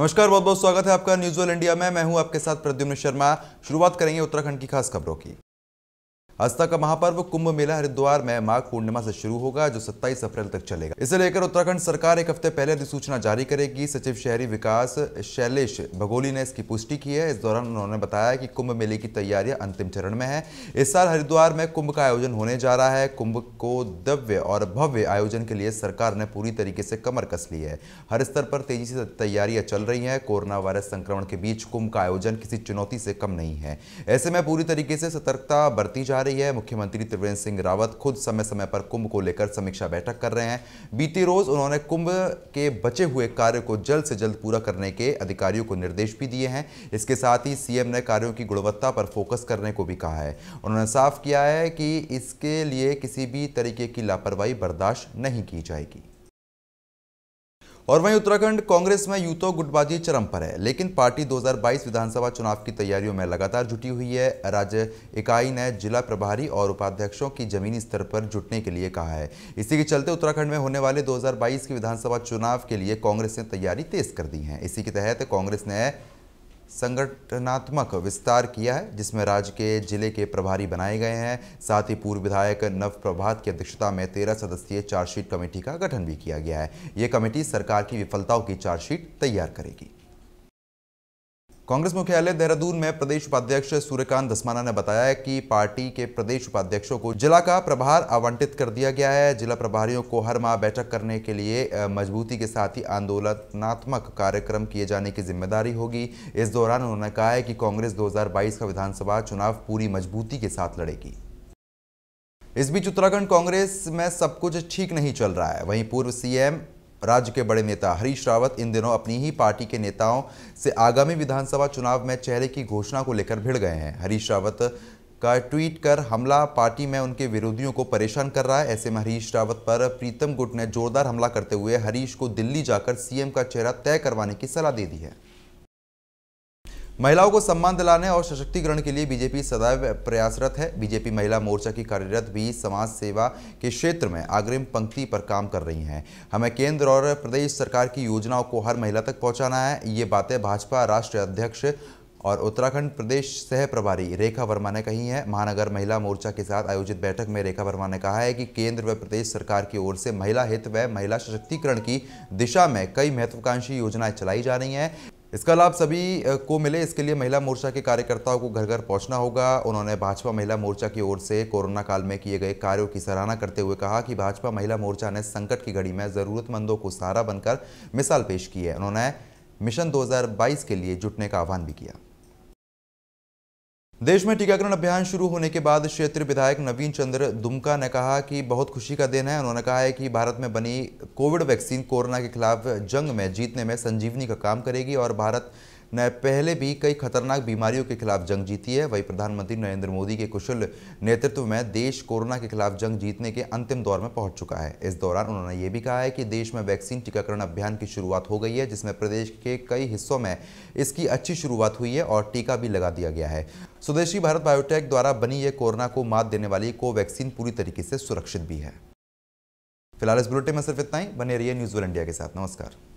नमस्कार बहुत बहुत स्वागत है आपका न्यूज वर्ल्ड इंडिया में मैं हूं आपके साथ प्रद्युम्न शर्मा शुरुआत करेंगे उत्तराखंड की खास खबरों की आस्था का महापर्व कुंभ मेला हरिद्वार में माघ पूर्णिमा से शुरू होगा जो 27 अप्रैल तक चलेगा इसे लेकर उत्तराखंड सरकार एक हफ्ते पहले अधिसूचना जारी करेगी सचिव शहरी विकास शैलेश भगोली ने इसकी पुष्टि की है इस दौरान उन्होंने बताया कि कुंभ मेले की तैयारियां अंतिम चरण में है इस साल हरिद्वार में कुंभ का आयोजन होने जा रहा है कुंभ को दव्य और भव्य आयोजन के लिए सरकार ने पूरी तरीके से कमर कस ली है हर स्तर पर तेजी से तैयारियां चल रही है कोरोना वायरस संक्रमण के बीच कुंभ का आयोजन किसी चुनौती से कम नहीं है ऐसे में पूरी तरीके से सतर्कता बरती जा रही रही है मुख्यमंत्री त्रिवेंद्र सिंह रावत खुद समय समय पर कुंभ को लेकर समीक्षा बैठक कर रहे हैं बीते रोज उन्होंने कुंभ के बचे हुए कार्य को जल्द से जल्द पूरा करने के अधिकारियों को निर्देश भी दिए हैं इसके साथ ही सीएम ने कार्यों की गुणवत्ता पर फोकस करने को भी कहा है उन्होंने साफ किया है कि इसके लिए किसी भी तरीके की लापरवाही बर्दाश्त नहीं की जाएगी और वहीं उत्तराखंड कांग्रेस में यूथो गुटबाजी चरम पर है लेकिन पार्टी 2022 विधानसभा चुनाव की तैयारियों में लगातार जुटी हुई है राज्य इकाई ने जिला प्रभारी और उपाध्यक्षों की जमीनी स्तर पर जुटने के लिए कहा है इसी के चलते उत्तराखंड में होने वाले 2022 के विधानसभा चुनाव के लिए कांग्रेस ने तैयारी तेज कर दी है इसी के तहत कांग्रेस ने संगठनात्मक विस्तार किया है जिसमें राज्य के जिले के प्रभारी बनाए गए हैं साथ ही पूर्व विधायक नव प्रभात की अध्यक्षता में तेरह सदस्यीय चार्जशीट कमेटी का गठन भी किया गया है ये कमेटी सरकार की विफलताओं की चार्जशीट तैयार करेगी कांग्रेस मुख्यालय देहरादून में प्रदेश उपाध्यक्ष सूर्यकांत धस्माना ने बताया कि पार्टी के प्रदेश उपाध्यक्षों को जिला का प्रभार आवंटित कर दिया गया है जिला प्रभारियों को हर माह बैठक करने के लिए मजबूती के साथ ही आंदोलनात्मक कार्यक्रम किए जाने की जिम्मेदारी होगी इस दौरान उन्होंने कहा है कि कांग्रेस दो का विधानसभा चुनाव पूरी मजबूती के साथ लड़ेगी इस बीच उत्तराखंड कांग्रेस में सब कुछ ठीक नहीं चल रहा है वहीं पूर्व सीएम राज्य के बड़े नेता हरीश रावत इन दिनों अपनी ही पार्टी के नेताओं से आगामी विधानसभा चुनाव में चेहरे की घोषणा को लेकर भिड़ गए हैं हरीश रावत का ट्वीट कर हमला पार्टी में उनके विरोधियों को परेशान कर रहा है ऐसे में हरीश रावत पर प्रीतम गुट ने जोरदार हमला करते हुए हरीश को दिल्ली जाकर सीएम का चेहरा तय करवाने की सलाह दे दी है महिलाओं को सम्मान दिलाने और सशक्तिकरण के लिए बीजेपी सदैव प्रयासरत है बीजेपी महिला मोर्चा की कार्यरत भी समाज सेवा के क्षेत्र में अग्रिम पंक्ति पर काम कर रही हैं हमें केंद्र और प्रदेश सरकार की योजनाओं को हर महिला तक पहुंचाना है ये बातें भाजपा राष्ट्रीय अध्यक्ष और उत्तराखंड प्रदेश सह प्रभारी रेखा वर्मा ने कही है महानगर महिला मोर्चा के साथ आयोजित बैठक में रेखा वर्मा ने कहा है कि केंद्र व प्रदेश सरकार की ओर से महिला हित व महिला सशक्तिकरण की दिशा में कई महत्वाकांक्षी योजनाएं चलाई जा रही हैं इसका लाभ सभी को मिले इसके लिए महिला मोर्चा के कार्यकर्ताओं को घर घर पहुंचना होगा उन्होंने भाजपा महिला मोर्चा की ओर से कोरोना काल में किए गए कार्यों की सराहना करते हुए कहा कि भाजपा महिला मोर्चा ने संकट की घड़ी में ज़रूरतमंदों को सहारा बनकर मिसाल पेश की है उन्होंने मिशन 2022 के लिए जुटने का आह्वान भी किया देश में टीकाकरण अभियान शुरू होने के बाद क्षेत्रीय विधायक नवीन चंद्र दुमका ने कहा कि बहुत खुशी का दिन है उन्होंने कहा है कि भारत में बनी कोविड वैक्सीन कोरोना के खिलाफ जंग में जीतने में संजीवनी का काम करेगी और भारत ने पहले भी कई खतरनाक बीमारियों के खिलाफ जंग जीती है वही प्रधानमंत्री नरेंद्र मोदी के कुशल नेतृत्व में देश कोरोना के खिलाफ जंग जीतने के अंतिम दौर में पहुंच चुका है इस दौरान उन्होंने ये भी कहा है कि देश में वैक्सीन टीकाकरण अभियान की शुरुआत हो गई है जिसमें प्रदेश के कई हिस्सों में इसकी अच्छी शुरुआत हुई है और टीका भी लगा दिया गया है स्वदेशी भारत बायोटेक द्वारा बनी यह कोरोना को मात देने वाली कोवैक्सीन पूरी तरीके से सुरक्षित भी है फिलहाल इस बुलेटिन में सिर्फ इतना ही बने रहिए न्यूज़ इंडिया के साथ नमस्कार